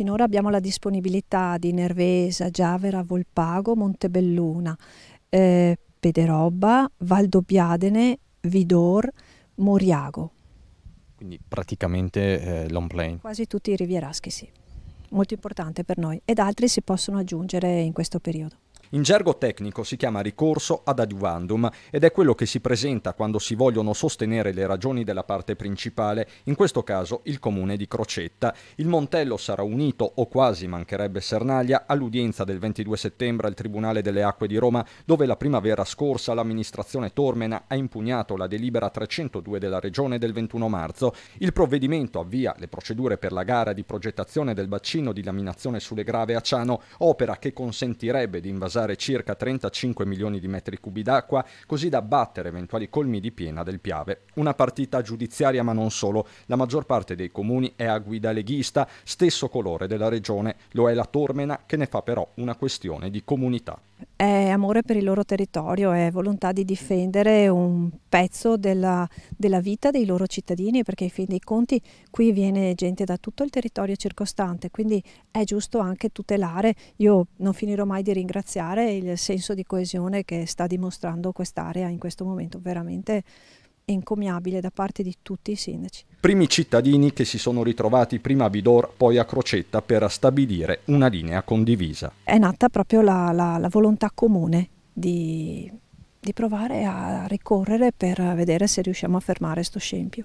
Finora abbiamo la disponibilità di Nervesa, Giavera, Volpago, Montebelluna, eh, Pederobba, Valdobbiadene, Vidor, Moriago. Quindi praticamente eh, long plain. Quasi tutti i rivieraschi, sì. Molto importante per noi ed altri si possono aggiungere in questo periodo. In gergo tecnico si chiama ricorso ad adiuvandum ed è quello che si presenta quando si vogliono sostenere le ragioni della parte principale, in questo caso il comune di Crocetta. Il Montello sarà unito o quasi mancherebbe Sernaglia all'udienza del 22 settembre al Tribunale delle Acque di Roma, dove la primavera scorsa l'amministrazione Tormena ha impugnato la delibera 302 della Regione del 21 marzo. Il provvedimento avvia le procedure per la gara di progettazione del bacino di laminazione sulle grave a Ciano, opera che consentirebbe di invasare usare circa 35 milioni di metri cubi d'acqua, così da battere eventuali colmi di piena del Piave. Una partita giudiziaria ma non solo, la maggior parte dei comuni è a guida leghista, stesso colore della regione, lo è la Tormena che ne fa però una questione di comunità è amore per il loro territorio, è volontà di difendere un pezzo della, della, vita dei loro cittadini, perché ai fin dei conti qui viene gente da tutto il territorio circostante, quindi è giusto anche tutelare. Io non finirò mai di ringraziare il senso di coesione che sta dimostrando quest'area in questo momento, veramente encomiabile da parte di tutti i sindaci primi cittadini che si sono ritrovati prima a Bidor, poi a Crocetta per stabilire una linea condivisa. È nata proprio la, la, la volontà comune di, di provare a ricorrere per vedere se riusciamo a fermare sto scempio.